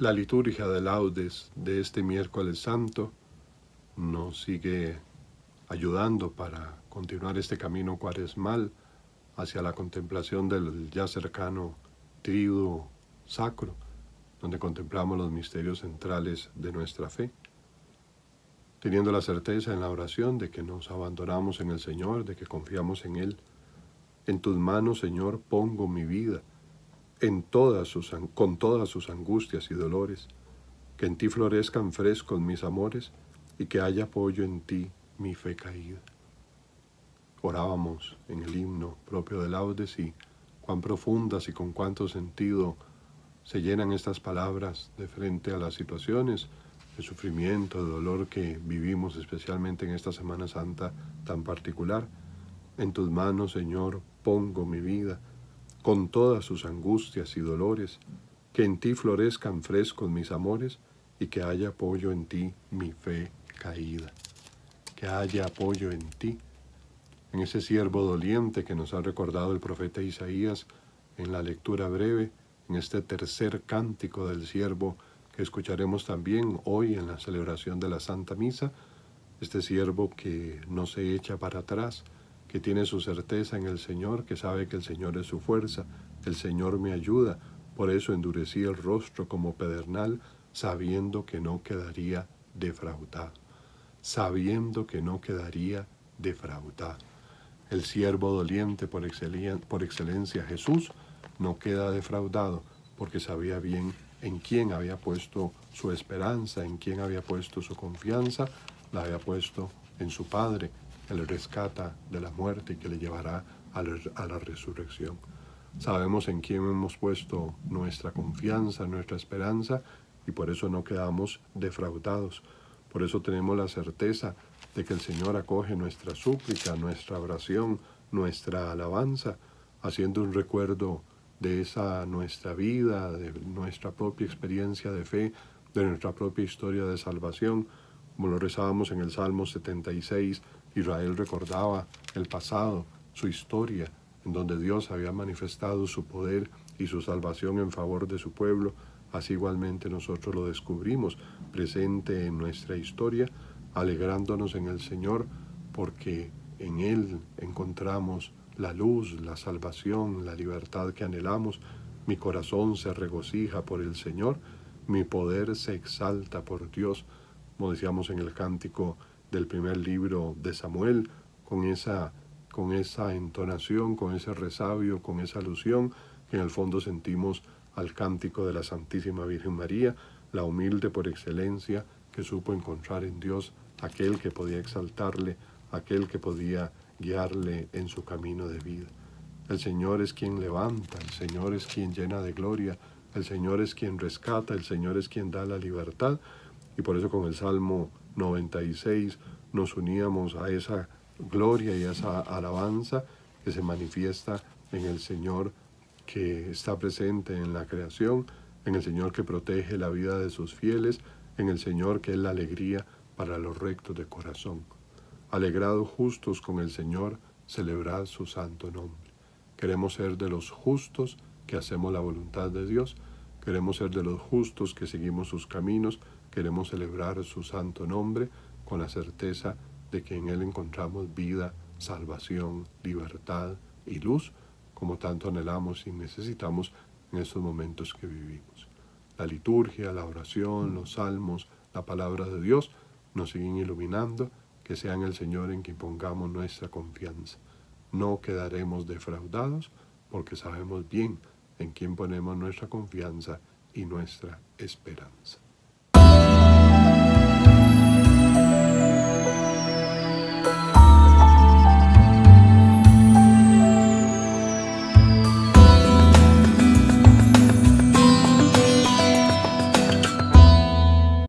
La liturgia de laudes de este miércoles santo nos sigue ayudando para continuar este camino cuaresmal hacia la contemplación del ya cercano triduo sacro, donde contemplamos los misterios centrales de nuestra fe, teniendo la certeza en la oración de que nos abandonamos en el Señor, de que confiamos en Él. En tus manos, Señor, pongo mi vida todas sus, con todas sus angustias y dolores, que en ti florezcan frescos mis amores y que haya apoyo en ti mi fe caída. Orábamos en el himno propio del Laudes y cuán profundas y con cuánto sentido se llenan estas palabras de frente a las situaciones de sufrimiento, de dolor que vivimos especialmente en esta Semana Santa tan particular. En tus manos, Señor, pongo mi vida con todas sus angustias y dolores, que en ti florezcan frescos mis amores y que haya apoyo en ti mi fe caída. Que haya apoyo en ti, en ese siervo doliente que nos ha recordado el profeta Isaías en la lectura breve, en este tercer cántico del siervo que escucharemos también hoy en la celebración de la Santa Misa, este siervo que no se echa para atrás, que tiene su certeza en el Señor, que sabe que el Señor es su fuerza, el Señor me ayuda, por eso endurecí el rostro como pedernal, sabiendo que no quedaría defraudado, sabiendo que no quedaría defraudado. El siervo doliente por, por excelencia Jesús no queda defraudado porque sabía bien en quién había puesto su esperanza, en quién había puesto su confianza, la había puesto en su Padre, que le rescata de la muerte y que le llevará a la, a la resurrección. Sabemos en quién hemos puesto nuestra confianza, nuestra esperanza, y por eso no quedamos defraudados. Por eso tenemos la certeza de que el Señor acoge nuestra súplica, nuestra oración, nuestra alabanza, haciendo un recuerdo de esa nuestra vida, de nuestra propia experiencia de fe, de nuestra propia historia de salvación, como lo rezábamos en el Salmo 76, Israel recordaba el pasado, su historia, en donde Dios había manifestado su poder y su salvación en favor de su pueblo, así igualmente nosotros lo descubrimos presente en nuestra historia, alegrándonos en el Señor, porque en Él encontramos la luz, la salvación, la libertad que anhelamos. Mi corazón se regocija por el Señor, mi poder se exalta por Dios, como decíamos en el cántico del primer libro de Samuel, con esa, con esa entonación, con ese resabio, con esa alusión que en el fondo sentimos al cántico de la Santísima Virgen María, la humilde por excelencia que supo encontrar en Dios aquel que podía exaltarle, aquel que podía guiarle en su camino de vida. El Señor es quien levanta, el Señor es quien llena de gloria, el Señor es quien rescata, el Señor es quien da la libertad. Y por eso con el Salmo 96 nos uníamos a esa gloria y a esa alabanza que se manifiesta en el Señor que está presente en la creación, en el Señor que protege la vida de sus fieles, en el Señor que es la alegría para los rectos de corazón. Alegrados justos con el Señor, celebrad su santo nombre. Queremos ser de los justos que hacemos la voluntad de Dios, queremos ser de los justos que seguimos sus caminos, Queremos celebrar su santo nombre con la certeza de que en Él encontramos vida, salvación, libertad y luz, como tanto anhelamos y necesitamos en estos momentos que vivimos. La liturgia, la oración, los salmos, la palabra de Dios nos siguen iluminando, que sea en el Señor en quien pongamos nuestra confianza. No quedaremos defraudados porque sabemos bien en quién ponemos nuestra confianza y nuestra esperanza.